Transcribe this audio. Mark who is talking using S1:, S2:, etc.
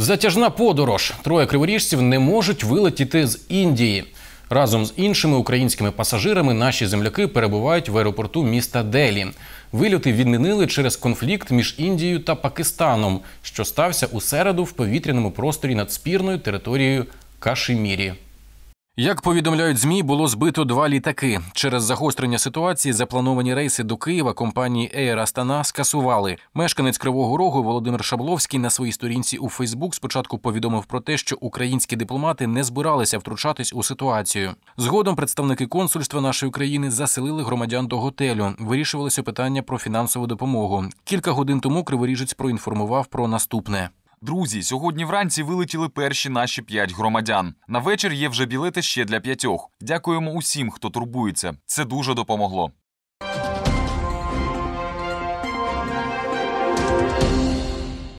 S1: Затяжна подорож. Троє криворіжців не можуть вилетіти з Індії. Разом з іншими українськими пасажирами наші земляки перебувають в аеропорту міста Делі. Вильоти відмінили через конфлікт між Індією та Пакистаном, що стався у середу в повітряному просторі над спірною територією Кашемірі. Як повідомляють змі, було збито два літаки. Через загострення ситуації заплановані рейси до Києва компанії Air Astana скасували. Мешканець Кривого Рогу Володимир Шабловський на своїй сторінці у Фейсбук спочатку повідомив про те, що українські дипломати не збиралися втручатись у ситуацію. Згодом представники консульства нашої країни заселили громадян до готелю. Вирішувалося питання про фінансову допомогу. Кілька годин тому Криворіжець проінформував про наступне.
S2: Друзі, сьогодні вранці вилетіли перші наші п'ять громадян. На вечір є вже білети ще для п'ятьох. Дякуємо усім, хто турбується. Це дуже допомогло.